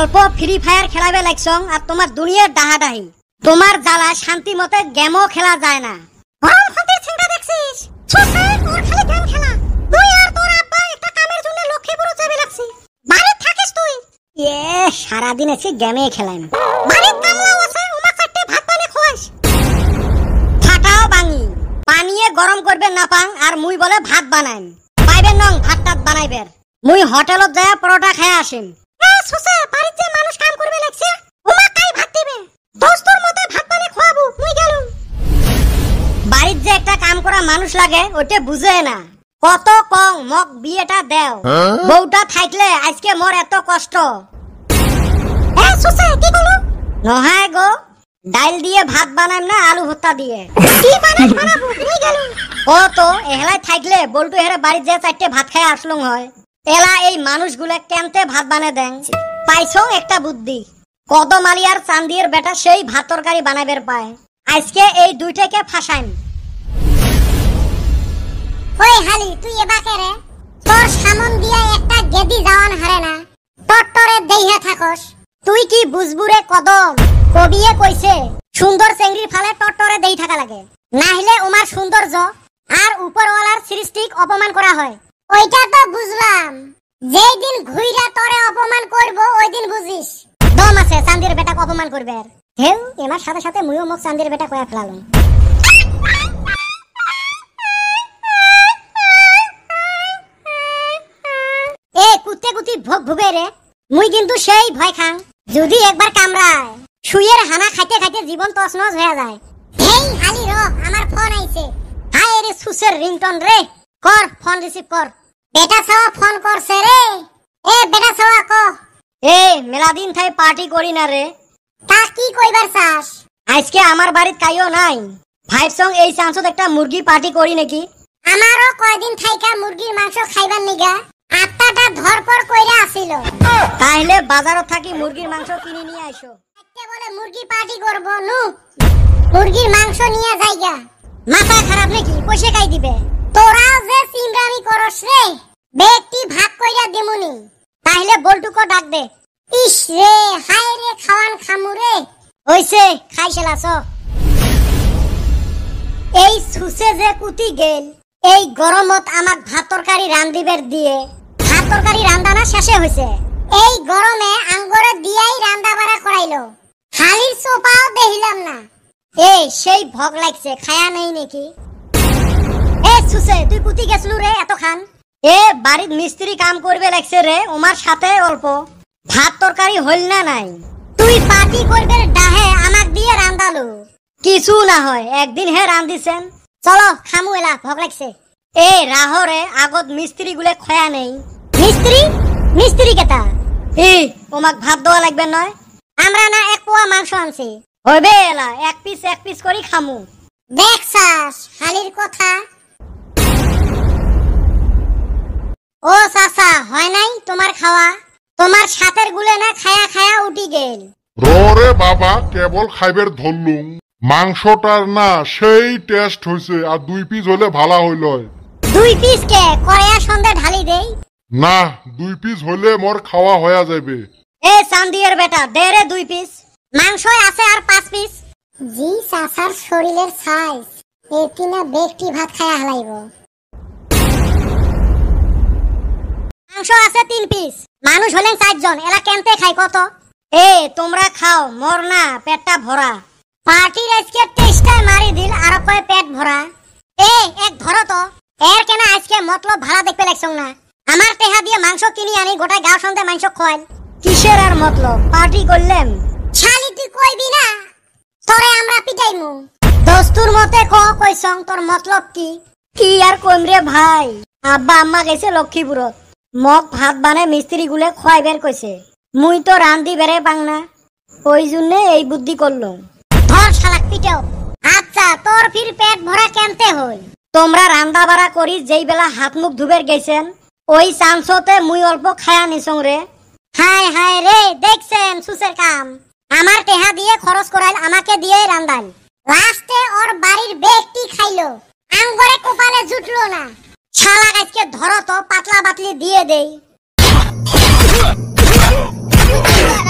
অল্প free fire খেলাবে লাগছং আর তোমার দুনিয়ার ডাহাডাহি তোমার জ্বালা শান্তি মতে গেমও খেলা যায় না সারাদিন এসে গেমে খেলাম ভাত বাঙি পানিয়ে গরম করবে না পাং আর মুই বলে ভাত বানাইম পাইবেন নং ভাত টাত বানাইবের মুই হোটেলত যায় পরোটা খাই আসিম সোসা বাড়িতে মানুষ লাগে ওটা বুঝে না কত কম মক বিয়েটা দেও হ্যাঁ? বউটা থাকলে আজকে মোর এত কষ্ট এ সোসা কি বলো নহায় গো ডাল দিয়ে ভাত বানাম না আলু ভর্তা দিয়ে কি ও তো এহলাই থাকলে বলটু হেরে বাড়ি যে চারটে ভাত খাই আসলং হয় এলা এই মানুষগুলা কেনতে ভাত বানে দেন পাইছো একটা বুদ্ধি কদম আলিয়ার চান্দির বেটা সেই ভাত তরকারি বানাবের পায় আজকে এই দুইটাকে ফাঁসাইম ওই হালি তুই এবাকে রে তোর সামন দিয়া একটা গেদি যাওয়ান হারে না টট্টরে দেইহে থাকস তুই কি বুঝবুরে কদম কবিয়ে কইছে সুন্দর চেংড়ির ফালে টট্টরে দেই থাকা লাগে নাহিলে উমার সৌন্দর্য আর উপরওয়ালার সৃষ্টিক অপমান করা হয় ওইটা তো বুঝলাম যেই দিন ঘুইরা তরে অপমান করব ওই দিন বুঝিস দম আছে চান্দির বেটা অপমান করবে আর হেউ এমার সাথে সাথে মুইও মুখ চান্দির বেটা কয়া ফেলালাম এ কুত্তে কুতি ভোগ ভুগে রে মুই কিন্তু সেই ভয় খাং যদি একবার কামড়ায় শুয়ের হানা খাইতে খাইতে জীবন তছনছ হয়ে যায় হেই আলি রক আমার ফোন আইছে হায় রে সুসের রিংটন রে কর ফোন রিসিভ কর বেটা সাওয়া ফোন করছে রে এ বেটা সাওয়া কো এ মেলাদিন থাই পার্টি করি না রে তা কি কইবার চাস আজকে আমার বাড়িত কাইও নাই ফাইভ সং এই চান্সত একটা মুরগি পার্টি করি নাকি আমারও কয়দিন থাইকা মুরগির মাংস খাইবার নিগা আত্মাটা ধরপর কইরা আছিল তাইলে বাজারত থাকি মুরগির মাংস কিনে নিয়ে আইসো আজকে বলে মুরগি পার্টি করব নু মুরগির মাংস নিয়ে যাইগা মাথা খারাপ নাকি পয়সা খাই দিবে তোরা যে সিমরামি করস রে ব্যক্তি ভাগ কইরা দেমুনি তাহলে বল্টুকো ডাক দে ইস রে হায় রে খাওয়ান খামু হইছে খাই শেলাস এই সুসে যে কুতি গেল এই গরমত আমাক ভাত তরকারি রান্ধিবের দিয়ে ভাত তরকারি রান্ধানা শেষে হইছে এই গরমে আঙ্গরে দিয়াই রান্দা বাড়া করাইলো হালির সোপাও দেখিলাম না এ সেই ভগ লাগছে খায়া নেই নাকি সুসে তুই কুতি গেছলু রে এত খান এ বাড়ির মিস্ত্রি কাম করবে লাগছে রে ওমার সাথে অল্প ভাত তরকারি হইল না নাই তুই পার্টি করবে ডাহে আমাক দিয়ে রান্দালু কিছু না হয় একদিন হে রান্দিছেন চলো খামু এলা ভোগ লাগছে এ রাহরে আগত মিস্ত্রি গুলে খয়া নেই মিস্ত্রি মিস্ত্রি কেতা এ ওমাক ভাত দেওয়া লাগবে নয় আমরা না এক পোয়া মাংস আনছি হইবে এলা এক পিস এক পিস করি খামু দেখ হালির কথা ও চাচা হয় নাই তোমার খাওয়া তোমার সাথের গুলে না খায়া খায়া উঠি গেল রে বাবা কেবল খাইবের ধন্য মাংসটার না সেই টেস্ট হইছে আর দুই পিস হলে ভালা হইল দুই পিস কে কয়া সন্ধ্যে ঢালি দেই না দুই পিস হলে মোর খাওয়া হয়ে যাবে এ চান্দিয়ের বেটা দে রে দুই পিস মাংস আছে আর পাঁচ পিস জি চাচার শরীরের সাইজ এটি না ব্যক্তি ভাত খায়া হলাইবো হচ্ছে তিন পিস মানুষ হলেন চারজন এরা কেনতে খায় কত এ তোমরা খাও মর না পেটটা ভরা পার্টির আজকে তেইশটা মারি দিল আর কয় পেট ভরা এ এক ধরো তো এর কেন আজকে মতলব ভাড়া দেখতে লাগছ না আমার তেহা দিয়ে মাংস কিনি আনি গোটা গাঁও সন্ধে মাংস খোয়াল কিসের আর মতলব পার্টি করলেন শালি তুই কইবি না তোরে আমরা পিটাইমু দস্তুর মতে ক কইছং তোর মতলব কি কি আর কইম রে ভাই আব্বা আম্মা গেছে লক্ষ্মীপুরত মগ ভাত বানে গুলে খোয়াই বের কইছে মুই তো রান্ধি বেড়ে পাং না ওই জন্য এই বুদ্ধি করল আচ্ছা তোর ফির পেট ভরা কেনতে হই তোমরা রান্দা বাড়া করি যেই বেলা হাত মুখ ধুবের গেছেন ওই চান্সতে মুই অল্প খায়া নিছং রে হায় হাই রে দেখছেন সুসের কাম আমার টেহা দিয়ে খরচ করাইল আমাকে দিয়ে রান্দাল লাস্টে ওর বাড়ির বেগটি খাইলো আঙ্গরে কপালে জুটলো না শালা গাছকে ধরো তো পাতলা পাতলি দিয়ে দেই